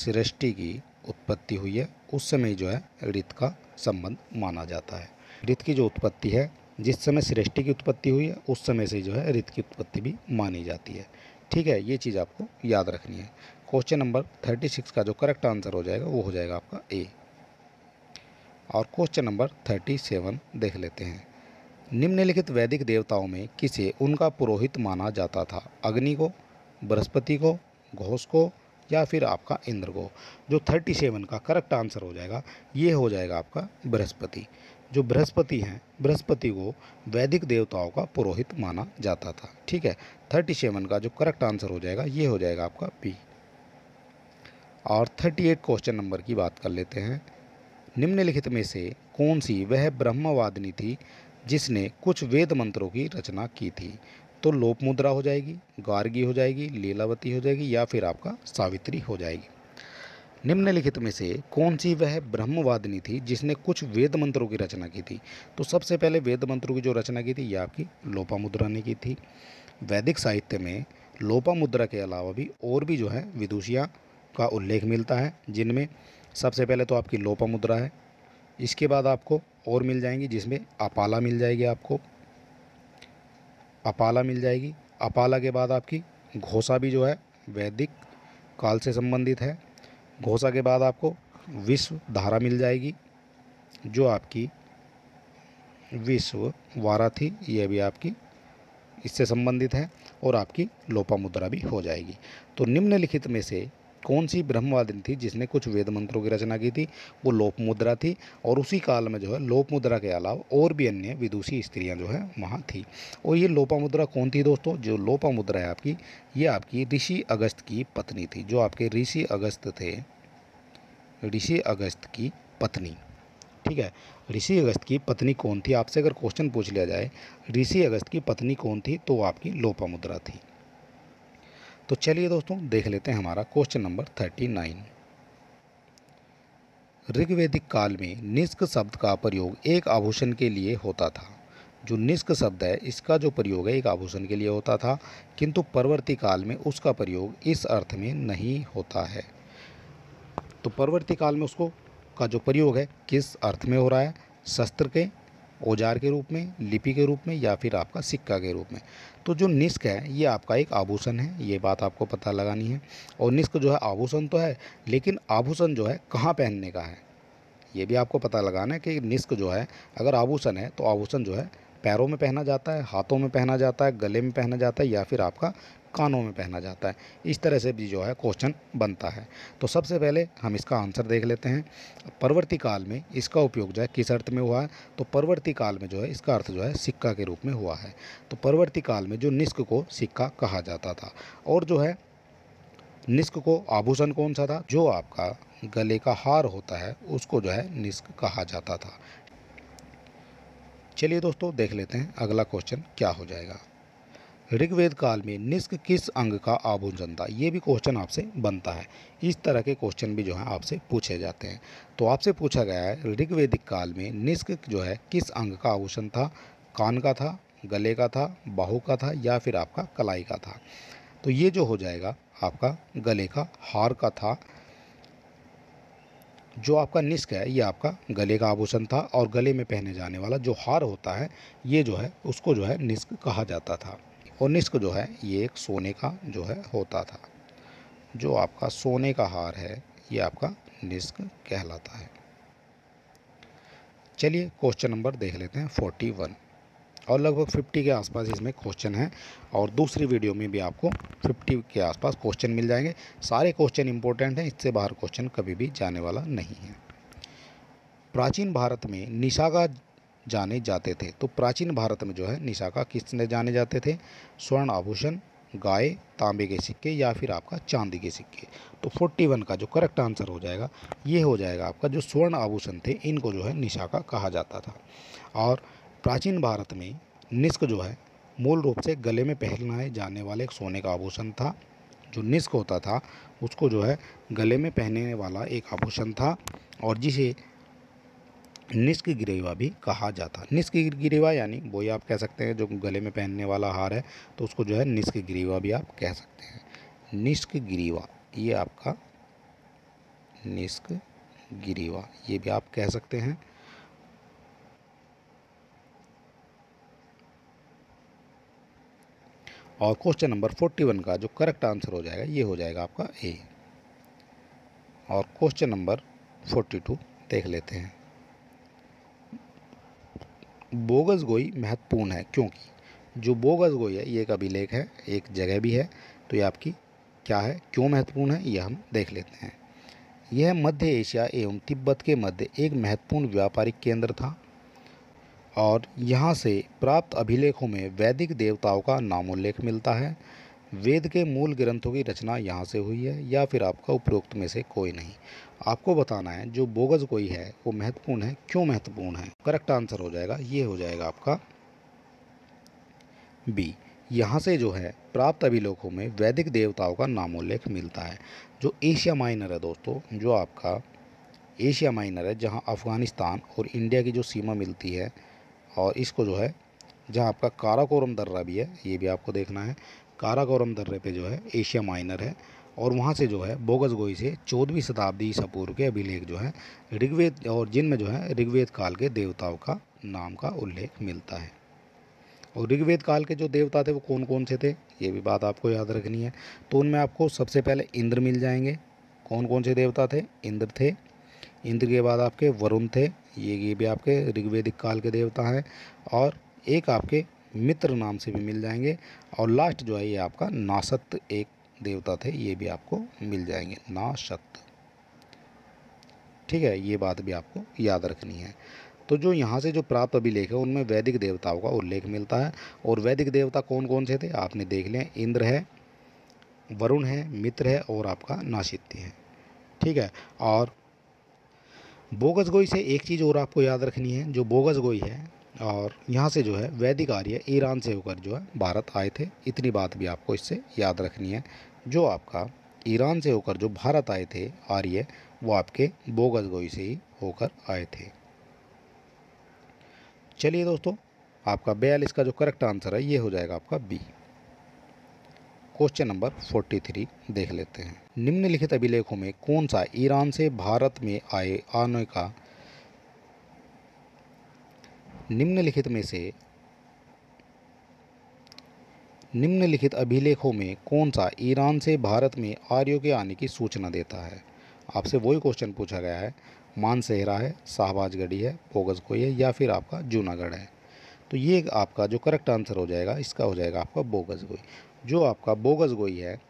S1: सृष्टि की उत्पत्ति हुई है उस समय जो है ऋत का संबंध माना जाता है ऋत की जो उत्पत्ति है जिस समय सृष्टि की उत्पत्ति हुई है उस समय से जो है ऋत की उत्पत्ति भी मानी जाती है ठीक है ये चीज़ आपको याद रखनी है क्वेश्चन नंबर थर्टी सिक्स का जो करेक्ट आंसर हो जाएगा वो हो जाएगा आपका ए और क्वेश्चन नंबर थर्टी सेवन देख लेते हैं निम्नलिखित वैदिक देवताओं में किसे उनका पुरोहित माना जाता था अग्नि को बृहस्पति को घोष को या फिर आपका इंद्र को जो थर्टी सेवन का करेक्ट आंसर हो जाएगा ये हो जाएगा आपका बृहस्पति जो बृहस्पति हैं बृहस्पति को वैदिक देवताओं का पुरोहित माना जाता था ठीक है थर्टी सेवन का जो करेक्ट आंसर हो जाएगा ये हो जाएगा आपका पी और थर्टी एट क्वेश्चन नंबर की बात कर लेते हैं निम्नलिखित में से कौन सी वह ब्रह्मवादिनी थी जिसने कुछ वेद मंत्रों की रचना की थी तो लोप मुद्रा हो जाएगी गार्गी हो जाएगी लीलावती हो जाएगी या फिर आपका सावित्री हो जाएगी निम्नलिखित में से कौन सी वह ब्रह्मवादिनी थी जिसने कुछ वेद मंत्रों की रचना की थी तो सबसे पहले वेद मंत्रों की जो रचना की थी यह आपकी लोपा मुद्रा ने की थी वैदिक साहित्य में लोपा मुद्रा के अलावा भी और भी जो है विदुषिया का उल्लेख मिलता है जिनमें सबसे पहले तो आपकी लोपा मुद्रा है इसके बाद आपको और मिल जाएंगी जिसमें अपाला मिल जाएगी आपको अपाला मिल जाएगी अपाला के बाद आपकी घोसा भी जो है वैदिक काल से संबंधित है घोसा के बाद आपको विश्व धारा मिल जाएगी जो आपकी विश्व वारा थी यह भी आपकी इससे संबंधित है और आपकी लोपा मुद्रा भी हो जाएगी तो निम्नलिखित में से कौन सी ब्रह्मवादिन थी जिसने कुछ वेद मंत्रों की रचना की थी वो लोप मुद्रा थी और उसी काल में जो है लोप मुद्रा के अलावा और भी अन्य विदुषी स्त्रियाँ जो है वहाँ थी और ये लोपा मुद्रा कौन थी दोस्तों जो लोपा मुद्रा है आपकी ये आपकी ऋषि अगस्त की पत्नी थी जो आपके ऋषि अगस्त थे ऋषि अगस्त की पत्नी ठीक है ऋषि अगस्त की पत्नी कौन थी आपसे अगर क्वेश्चन पूछ लिया जाए ऋषि अगस्त की पत्नी कौन थी तो आपकी लोपा मुद्रा थी तो चलिए दोस्तों देख लेते हैं हमारा क्वेश्चन नंबर थर्टी नाइन ऋग्वेदिक काल में निष्क शब्द का प्रयोग एक आभूषण के लिए होता था जो निष्क शब्द है इसका जो प्रयोग है एक आभूषण के लिए होता था किंतु परवर्ती काल में उसका प्रयोग इस अर्थ में नहीं होता है तो परवर्ती काल में उसको का जो प्रयोग है किस अर्थ में हो रहा है शस्त्र के औजार के रूप में लिपि के रूप में या फिर आपका सिक्का के रूप में तो जो निस्क है ये आपका एक आभूषण है ये बात आपको पता लगानी है और निस्क जो है आभूषण तो है लेकिन आभूषण जो है कहाँ पहनने का है ये भी आपको पता लगाना है कि निस्क जो है अगर आभूषण है तो आभूषण जो है पैरों में पहना जाता है हाथों में पहना जाता है गले में पहना जाता है या फिर आपका कानों में पहना जाता है इस तरह से भी जो है क्वेश्चन बनता है तो सबसे पहले हम इसका आंसर देख लेते हैं परवर्ती काल में इसका उपयोग जो है किस अर्थ में हुआ है तो परवर्ती काल में जो है इसका अर्थ जो है सिक्का के रूप में हुआ है तो परवर्ती काल में जो निस्क को सिक्का कहा जाता था और जो है निस्क को आभूषण कौन सा था जो आपका गले का हार होता है उसको जो है निस्क कहा जाता था चलिए दोस्तों देख लेते हैं अगला क्वेश्चन क्या हो जाएगा ऋग्वेद काल में निष्क किस अंग का आभूषण था ये भी क्वेश्चन आपसे बनता है इस तरह के क्वेश्चन भी जो है आपसे पूछे जाते हैं तो आपसे पूछा गया है ऋग्वेदिक काल में निष्क जो है किस अंग का आभूषण था कान का था गले का था बाहू का था या फिर आपका कलाई का था तो ये जो हो जाएगा आपका गले का हार का था जो आपका निष्क है ये आपका गले का आभूषण था और गले में पहने जाने वाला जो हार होता है ये जो है उसको जो है निष्क कहा जाता था उन्नीस को जो है ये एक सोने का जो है होता था जो आपका सोने का हार है ये आपका निस्क कहलाता है चलिए क्वेश्चन नंबर देख लेते हैं फोर्टी वन और लगभग फिफ्टी के आसपास इसमें क्वेश्चन है और दूसरी वीडियो में भी आपको फिफ्टी के आसपास क्वेश्चन मिल जाएंगे सारे क्वेश्चन इंपॉर्टेंट हैं इससे बाहर क्वेश्चन कभी भी जाने वाला नहीं है प्राचीन भारत में निशागा जाने जाते थे तो प्राचीन भारत में जो है निशाका किसने जाने जाते थे स्वर्ण आभूषण गाय तांबे के सिक्के या फिर आपका चांदी के सिक्के तो 41 का जो करेक्ट आंसर हो जाएगा ये हो जाएगा आपका जो स्वर्ण आभूषण थे इनको जो है का कहा जाता था और प्राचीन भारत में निस्क जो है मूल रूप से गले में पहनाए जाने वाले एक सोने का आभूषण था जो निस्क होता था उसको जो है गले में पहनने वाला एक आभूषण था और जिसे निष्क गिरेवा भी कहा जाता है निष्क गिरेवा यानी वही आप कह सकते हैं जो गले में पहनने वाला हार है तो उसको जो है निष्क गिरेवा भी आप कह सकते हैं निष्क गिरेवा ये आपका निष्क गिरेवा ये भी आप कह सकते हैं और क्वेश्चन नंबर फोर्टी वन का जो करेक्ट आंसर हो जाएगा ये हो जाएगा आपका ए और क्वेश्चन नंबर फोर्टी टू देख लेते हैं बोगस गोई महत्वपूर्ण है क्योंकि जो बोगस गोई है ये एक अभिलेख है एक जगह भी है तो ये आपकी क्या है क्यों महत्वपूर्ण है यह हम देख लेते हैं यह मध्य एशिया एवं तिब्बत के मध्य एक महत्वपूर्ण व्यापारिक केंद्र था और यहाँ से प्राप्त अभिलेखों में वैदिक देवताओं का नामोल्लेख मिलता है वेद के मूल ग्रंथों की रचना यहाँ से हुई है या फिर आपका उपरोक्त में से कोई नहीं आपको बताना है जो बोगस कोई है वो महत्वपूर्ण है क्यों महत्वपूर्ण है करेक्ट आंसर हो जाएगा ये हो जाएगा आपका बी यहाँ से जो है प्राप्त अभिलेखों में वैदिक देवताओं का नामोल्लेख मिलता है जो एशिया माइनर है दोस्तों जो आपका एशिया माइनर है जहाँ अफ़गानिस्तान और इंडिया की जो सीमा मिलती है और इसको जो है जहाँ आपका काराकोरम दर्रा भी है ये भी आपको देखना है काराकोरम दर्रे पे जो है एशिया माइनर है और वहाँ से जो है बोगस गोई से चौदहवीं शताब्दी ईसा पूर्व के अभिलेख जो है ऋग्वेद और जिनमें जो है ऋग्वेद काल के देवताओं का नाम का उल्लेख मिलता है और ऋग्वेद काल के जो देवता थे वो कौन कौन से थे ये भी बात आपको याद रखनी है तो उनमें आपको सबसे पहले इंद्र मिल जाएंगे कौन कौन से देवता थे इंद्र थे इंद्र के बाद आपके वरुण थे ये ये भी आपके ऋग्वेदिक काल के देवता हैं और एक आपके मित्र नाम से भी मिल जाएंगे और लास्ट जो है ये आपका नासत एक देवता थे ये भी आपको मिल जाएंगे ना शक्त ठीक है ये बात भी आपको याद रखनी है तो जो यहाँ से जो प्राप्त अभिलेख है उनमें वैदिक देवताओं का उल्लेख मिलता है और वैदिक देवता कौन कौन से थे आपने देख लिया इंद्र है वरुण है मित्र है और आपका नाशित्य है ठीक है और बोगस गोई से एक चीज़ और आपको याद रखनी है जो बोगस गोई है और यहाँ से जो है वैदिक आर्य ईरान से होकर जो है भारत आए थे इतनी बात भी आपको इससे याद रखनी है जो आपका ईरान से होकर जो भारत आए थे आर्य वो आपके बोगस गोई से ही होकर आए थे चलिए दोस्तों आपका बयालीस का जो करेक्ट आंसर है ये हो जाएगा आपका B question number forty three देख लेते हैं निम्नलिखित अभिलेखों में कौन सा ईरान से भारत में आए आने का निम्नलिखित में से निम्नलिखित अभिलेखों में कौन सा ईरान से भारत में आर्यों के आने की सूचना देता है आपसे वही क्वेश्चन पूछा गया है मानसेहरा है शाहबाजगढ़ी है पोगज कोई है या फिर आपका जूनागढ़ है तो ये आपका जो करेक्ट आंसर हो जाएगा इसका हो जाएगा आपका बोगस गोई जो आपका बोगस गोई है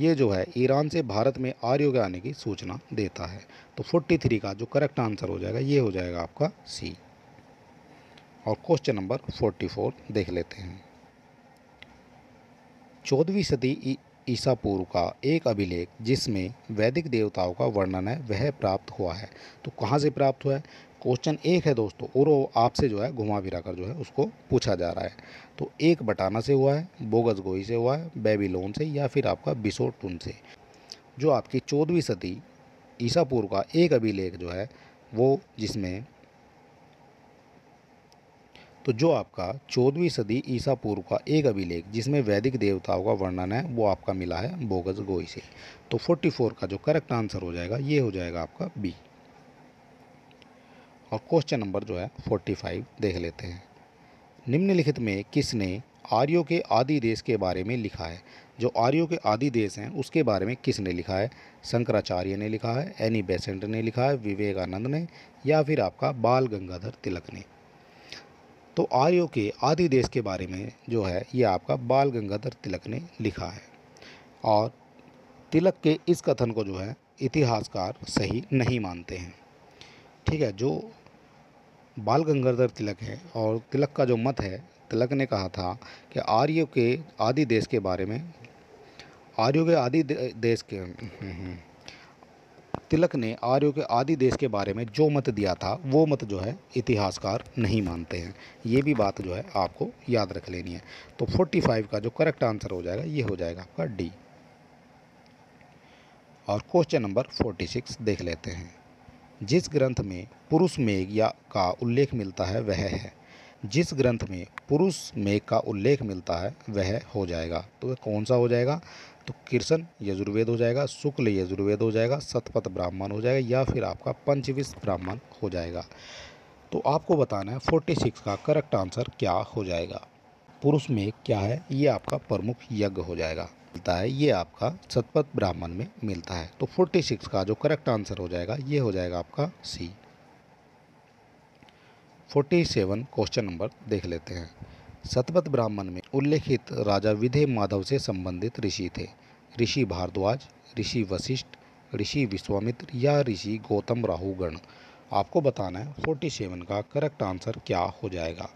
S1: ये जो है ईरान से भारत में आर्यों के आने की सूचना देता है तो 43 का जो करेक्ट आंसर हो जाएगा ये हो जाएगा आपका सी और क्वेश्चन नंबर 44 देख लेते हैं चौदहवीं सदी ईसा पूर्व का एक अभिलेख जिसमें वैदिक देवताओं का वर्णन है वह प्राप्त हुआ है तो कहाँ से प्राप्त हुआ है क्वेश्चन एक है दोस्तों और वो आपसे जो है घुमा फिरा कर जो है उसको पूछा जा रहा है तो एक बटाना से हुआ है बोगस गोई से हुआ है बेबीलोन से या फिर आपका बिसोटून से जो आपकी चौदहवीं सदी ईसा पूर्व का एक अभिलेख जो है वो जिसमें तो जो आपका चौदहवीं सदी ईसा पूर्व का एक अभिलेख जिसमें वैदिक देवताओं का वर्णन है वो आपका मिला है बोगस गोई से तो 44 का जो करेक्ट आंसर हो जाएगा ये हो जाएगा आपका बी और क्वेश्चन नंबर जो है 45 देख लेते हैं निम्नलिखित में किसने आर्यों के आदि देश के बारे में लिखा है जो आर्यों के आदि देश हैं उसके बारे में किसने लिखा है शंकराचार्य ने लिखा है एनी बेसेंट ने लिखा है विवेकानंद ने या फिर आपका बाल गंगाधर तिलक ने तो आर्यों के आदि देश के बारे में जो है ये आपका बाल गंगाधर तिलक ने लिखा है और तिलक के इस कथन को जो है इतिहासकार सही नहीं मानते हैं ठीक है जो बाल गंगाधर तिलक है और तिलक का जो मत है तिलक ने कहा था कि आर्यों के आदि देश के बारे में आर्यों के आदि देश के हम्म, हम्म, हम्म, तिलक ने आर्यो के आदि देश के बारे में जो मत दिया था वो मत जो है इतिहासकार नहीं मानते हैं ये भी बात जो है आपको याद रख लेनी है तो 45 का जो करेक्ट आंसर हो जाएगा ये हो जाएगा आपका डी और क्वेश्चन नंबर 46 देख लेते हैं जिस ग्रंथ में पुरुष मेघ या का उल्लेख मिलता है वह है जिस ग्रंथ में पुरुष मेघ का उल्लेख मिलता है वह हो जाएगा तो वह कौन सा हो जाएगा तो कृष्ण यजुर्वेद हो जाएगा शुक्ल यजुर्वेद हो जाएगा सतपथ ब्राह्मण हो जाएगा या फिर आपका पंचविश ब्राह्मण हो जाएगा तो आपको बताना है फोर्टी सिक्स का करेक्ट आंसर क्या हो जाएगा पुरुष में क्या है ये आपका प्रमुख यज्ञ हो जाएगा मिलता है ये आपका सतपथ ब्राह्मण में मिलता है तो फोर्टी सिक्स का जो करेक्ट आंसर हो जाएगा ये हो जाएगा आपका C forty seven question number देख लेते हैं सतपथ ब्राह्मण में उल्लेखित राजा विधे माधव से संबंधित ऋषि थे ऋषि भारद्वाज ऋषि वशिष्ठ ऋषि विश्वामित्र या ऋषि गौतम राहुगण आपको बताना है फोर्टी सेवन का करेक्ट आंसर क्या हो जाएगा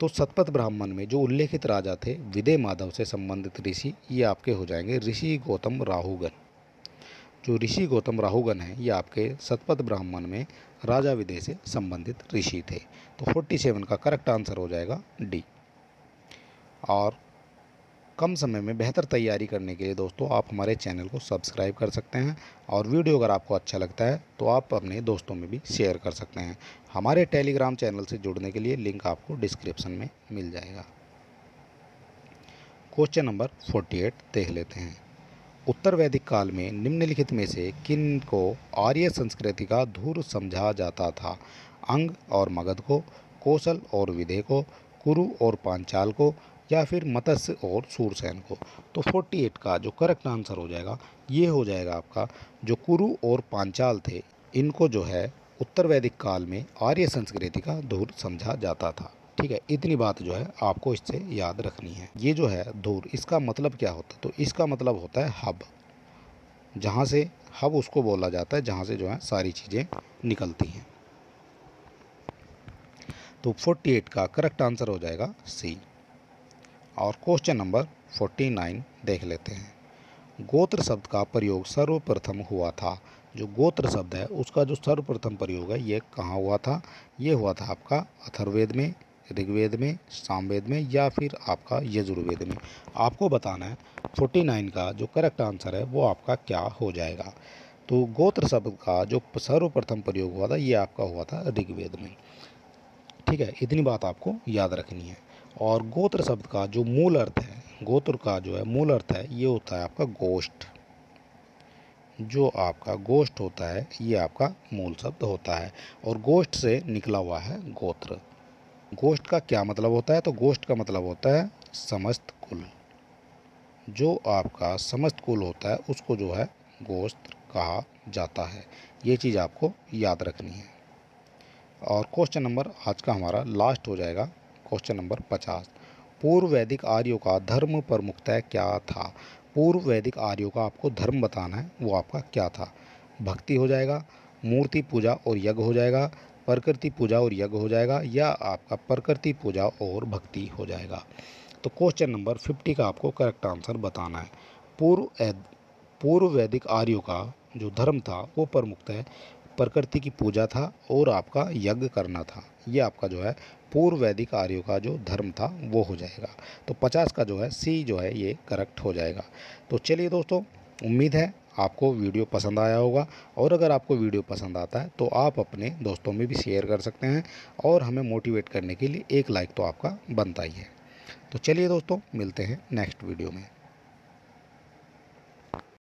S1: तो सतपथ ब्राह्मण में जो उल्लेखित राजा थे विदे माधव से संबंधित ऋषि ये आपके हो जाएंगे ऋषि गौतम राहुगण जो ऋषि गौतम राहुगण हैं ये आपके सतपथ ब्राह्मण में राजा विदे से संबंधित ऋषि थे तो 47 का करेक्ट आंसर हो जाएगा डी और कम समय में बेहतर तैयारी करने के लिए दोस्तों आप हमारे चैनल को सब्सक्राइब कर सकते हैं और वीडियो अगर आपको अच्छा लगता है तो आप अपने दोस्तों में भी शेयर कर सकते हैं हमारे टेलीग्राम चैनल से जुड़ने के लिए लिंक आपको डिस्क्रिप्शन में मिल जाएगा क्वेश्चन नंबर 48 देख लेते हैं उत्तर वैदिक काल में निम्नलिखित में से किन को आर्य संस्कृति का धूर समझा जाता था अंग और मगध को कौशल और विधेय को कुरु और पांचाल को या फिर मत्स्य और सूरसेन को तो 48 का जो करेक्ट आंसर हो जाएगा ये हो जाएगा आपका जो कुरु और पांचाल थे इनको जो है उत्तर वैदिक काल में आर्य संस्कृति का धूर समझा जाता था ठीक है इतनी बात जो है आपको इससे याद रखनी है ये जो है धूर इसका मतलब क्या होता है तो इसका मतलब होता है हब जहाँ से हब उसको बोला जाता है जहाँ से जो है सारी चीज़ें निकलती हैं तो 48 का करेक्ट आंसर हो जाएगा सी और क्वेश्चन नंबर 49 देख लेते हैं गोत्र शब्द का प्रयोग सर्वप्रथम हुआ था जो गोत्र शब्द है उसका जो सर्वप्रथम प्रयोग है ये कहाँ हुआ था ये हुआ था आपका अथर्वेद में ऋग्वेद में सामवेद में या फिर आपका यजुर्वेद में आपको बताना है 49 का जो करेक्ट आंसर है वो आपका क्या हो जाएगा तो गोत्र शब्द का जो सर्वप्रथम प्रयोग हुआ था ये आपका हुआ था ऋग्वेद में ठीक है इतनी बात आपको याद रखनी है और गोत्र शब्द का जो मूल अर्थ है गोत्र का जो है मूल अर्थ है ये होता है आपका गोष्ठ जो आपका गोष्ठ होता है ये आपका मूल शब्द होता है और गोष्ठ से निकला हुआ है गोत्र गोष्ठ का क्या मतलब होता है तो गोष्ठ का मतलब होता है समस्त कुल जो आपका समस्त कुल होता है उसको जो है गोश्त कहा जाता है ये चीज़ आपको याद रखनी है और क्वेश्चन नंबर आज का हमारा लास्ट हो जाएगा क्वेश्चन नंबर पचास पूर्व वैदिक आर्यों का धर्म प्रमुखतः क्या था पूर्व वैदिक आर्यों का आपको धर्म बताना है वो आपका क्या था भक्ति हो जाएगा मूर्ति पूजा और यज्ञ हो जाएगा प्रकृति पूजा और यज्ञ हो जाएगा या आपका प्रकृति पूजा और भक्ति हो जाएगा तो क्वेश्चन नंबर फिफ्टी का आपको करेक्ट आंसर बताना है पूर्व पूर्व वैदिक आर्यों का जो धर्म था वो प्रमुखतः प्रकृति की पूजा था और आपका यज्ञ करना था ये आपका जो है पूर्व वैदिक आर्यों का जो धर्म था वो हो जाएगा तो पचास का जो है सी जो है ये करेक्ट हो जाएगा तो चलिए दोस्तों उम्मीद है आपको वीडियो पसंद आया होगा और अगर आपको वीडियो पसंद आता है तो आप अपने दोस्तों में भी शेयर कर सकते हैं और हमें मोटिवेट करने के लिए एक लाइक तो आपका बनता ही है तो चलिए दोस्तों मिलते हैं नेक्स्ट वीडियो में